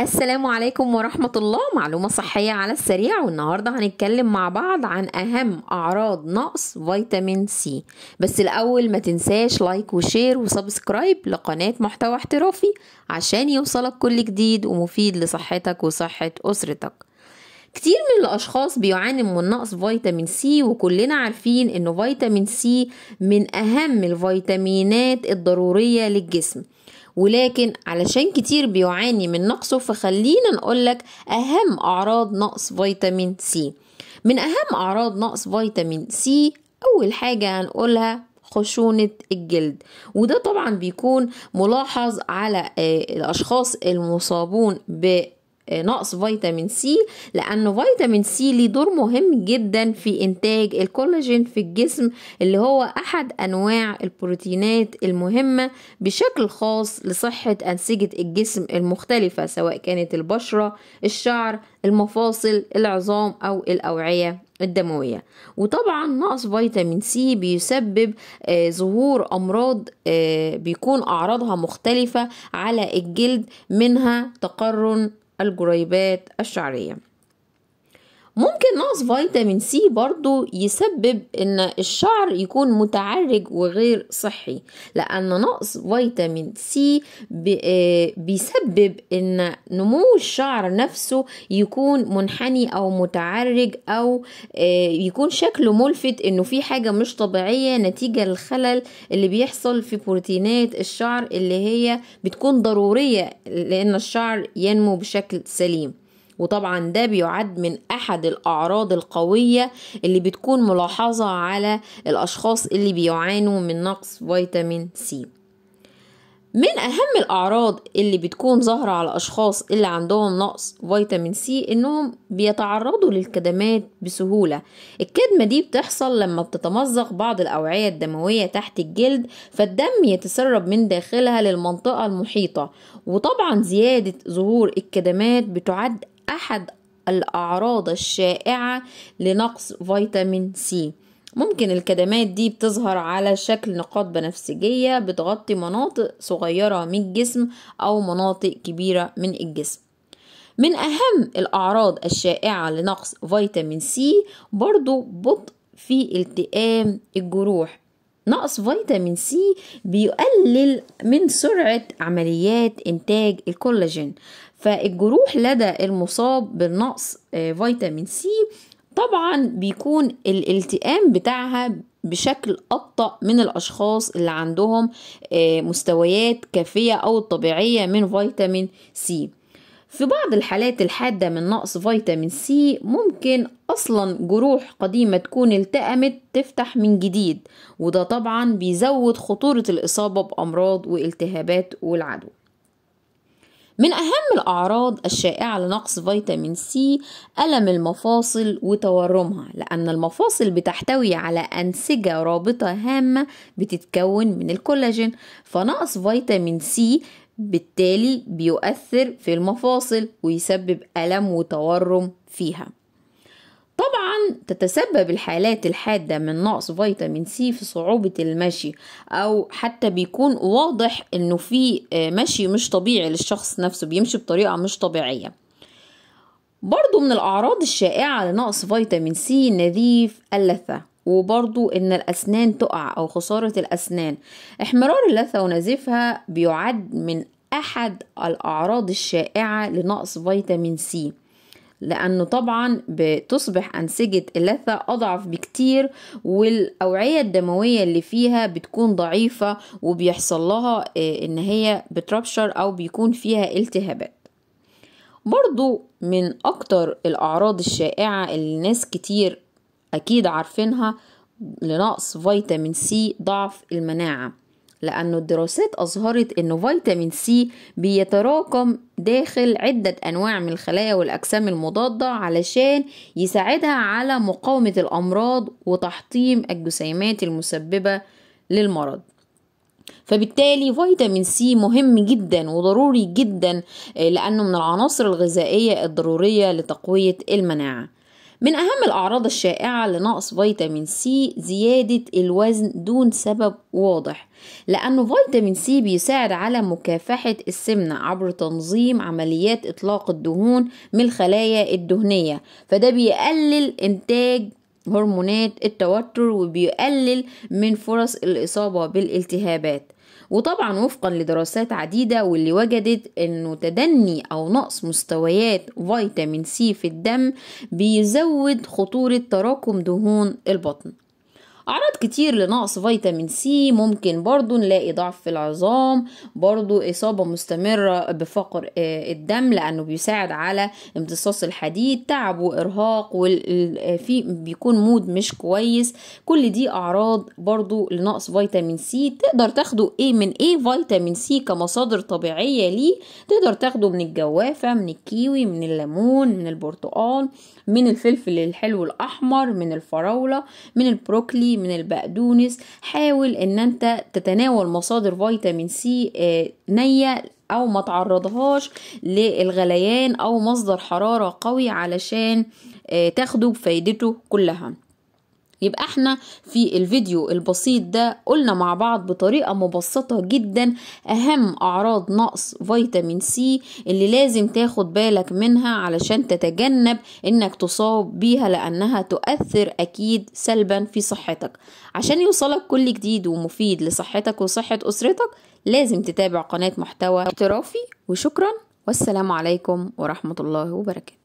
السلام عليكم ورحمة الله معلومة صحية على السريع والنهاردة هنتكلم مع بعض عن أهم أعراض نقص فيتامين سي بس الأول ما تنساش لايك وشير وسبسكرايب لقناة محتوى احترافي عشان يوصلك كل جديد ومفيد لصحتك وصحة أسرتك كتير من الأشخاص بيعانوا من نقص فيتامين سي وكلنا عارفين إنه فيتامين سي من أهم الفيتامينات الضرورية للجسم ولكن علشان كتير بيعاني من نقصه فخلينا نقولك أهم أعراض نقص فيتامين سي من أهم أعراض نقص فيتامين سي أول حاجة هنقولها خشونة الجلد وده طبعا بيكون ملاحظ على آه، الأشخاص المصابون ب آه، نقص فيتامين سي لأن فيتامين سي ليه دور مهم جدا في إنتاج الكولاجين في الجسم اللي هو أحد أنواع البروتينات المهمة بشكل خاص لصحة أنسجة الجسم المختلفة سواء كانت البشرة الشعر المفاصل العظام أو الأوعية الدموية وطبعا نقص فيتامين سي بيسبب آه ظهور أمراض آه بيكون أعراضها مختلفة على الجلد منها تقرن الجريبات الشعرية ممكن نقص فيتامين سي برضو يسبب ان الشعر يكون متعرج وغير صحي لان نقص فيتامين سي آه، بيسبب ان نمو الشعر نفسه يكون منحني او متعرج او آه، يكون شكله ملفت انه في حاجة مش طبيعية نتيجة للخلل اللي بيحصل في بروتينات الشعر اللي هي بتكون ضرورية لان الشعر ينمو بشكل سليم وطبعا ده بيعد من احد الاعراض القويه اللي بتكون ملاحظه على الاشخاص اللي بيعانوا من نقص فيتامين سي من اهم الاعراض اللي بتكون ظاهره على الاشخاص اللي عندهم نقص فيتامين سي انهم بيتعرضوا للكدمات بسهوله الكدمه دي بتحصل لما بتتمزق بعض الاوعيه الدمويه تحت الجلد فالدم يتسرب من داخلها للمنطقه المحيطه وطبعا زياده ظهور الكدمات بتعد أحد الأعراض الشائعة لنقص فيتامين سي ممكن الكدمات دي بتظهر على شكل نقاط بنفسجية بتغطي مناطق صغيرة من الجسم أو مناطق كبيرة من الجسم من أهم الأعراض الشائعة لنقص فيتامين سي برضو بطء في التئام الجروح نقص فيتامين سي بيقلل من سرعة عمليات إنتاج الكولاجين فالجروح لدى المصاب بالنقص آه، فيتامين سي طبعا بيكون الالتئام بتاعها بشكل أبطأ من الأشخاص اللي عندهم آه، مستويات كافية أو طبيعية من فيتامين سي في بعض الحالات الحادة من نقص فيتامين سي ممكن أصلا جروح قديمة تكون التأمت تفتح من جديد وده طبعا بيزود خطورة الإصابة بأمراض والتهابات والعدوى من أهم الأعراض الشائعة لنقص فيتامين سي ألم المفاصل وتورمها لأن المفاصل بتحتوي على أنسجة رابطة هامة بتتكون من الكولاجين فنقص فيتامين سي بالتالي بيؤثر في المفاصل ويسبب ألم وتورم فيها طبعا تتسبب الحالات الحادة من نقص فيتامين سي في صعوبة المشي أو حتى بيكون واضح إنه في آه، مشي مش طبيعي للشخص نفسه بيمشي بطريقة مش طبيعية برضو من الأعراض الشائعة لنقص فيتامين سي نذيف اللثة وبرضو ان الاسنان تقع او خسارة الاسنان احمرار اللثة ونزيفها بيعد من احد الاعراض الشائعة لنقص فيتامين سي لأنه طبعا بتصبح أنسجة اللثة أضعف بكتير والأوعية الدموية اللي فيها بتكون ضعيفة وبيحصل لها آه، إن هي بتربشر أو بيكون فيها التهابات برضو من أكتر الأعراض الشائعة اللي ناس كتير أكيد عارفينها لنقص فيتامين سي ضعف المناعة لأن الدراسات أظهرت أن فيتامين سي بيتراكم داخل عدة أنواع من الخلايا والأجسام المضادة علشان يساعدها على مقاومة الأمراض وتحطيم الجسيمات المسببة للمرض فبالتالي فيتامين سي مهم جدا وضروري جدا لأنه من العناصر الغذائية الضرورية لتقوية المناعة من أهم الأعراض الشائعة لنقص فيتامين سي زيادة الوزن دون سبب واضح لأنه فيتامين سي بيساعد على مكافحة السمنة عبر تنظيم عمليات إطلاق الدهون من الخلايا الدهنية فده بيقلل إنتاج هرمونات التوتر وبيقلل من فرص الإصابة بالالتهابات وطبعا وفقا لدراسات عديدة واللي وجدت انه تدني او نقص مستويات فيتامين سي في الدم بيزود خطورة تراكم دهون البطن أعراض كتير لنقص فيتامين سي ممكن برضو نلاقي ضعف في العظام برضو إصابة مستمرة بفقر آه، الدم لأنه بيساعد على امتصاص الحديد تعب وإرهاق وفي آه، بيكون مود مش كويس كل دي أعراض برضو لنقص فيتامين سي تقدر تاخده إيه من إيه فيتامين سي كمصادر طبيعية ليه تقدر تاخده من الجوافة من الكيوي من الليمون من البرتقال من الفلفل الحلو الأحمر من الفراولة من البروكلي من البقدونس حاول ان انت تتناول مصادر فيتامين سي آه، نية او ما تعرضهاش للغليان او مصدر حرارة قوي علشان آه، تاخده بفايدته كلها يبقى احنا في الفيديو البسيط ده قلنا مع بعض بطريقة مبسطة جدا اهم اعراض نقص فيتامين سي اللي لازم تاخد بالك منها علشان تتجنب انك تصاب بيها لانها تؤثر اكيد سلبا في صحتك عشان يوصلك كل جديد ومفيد لصحتك وصحة اسرتك لازم تتابع قناة محتوى احترافي وشكرا والسلام عليكم ورحمة الله وبركاته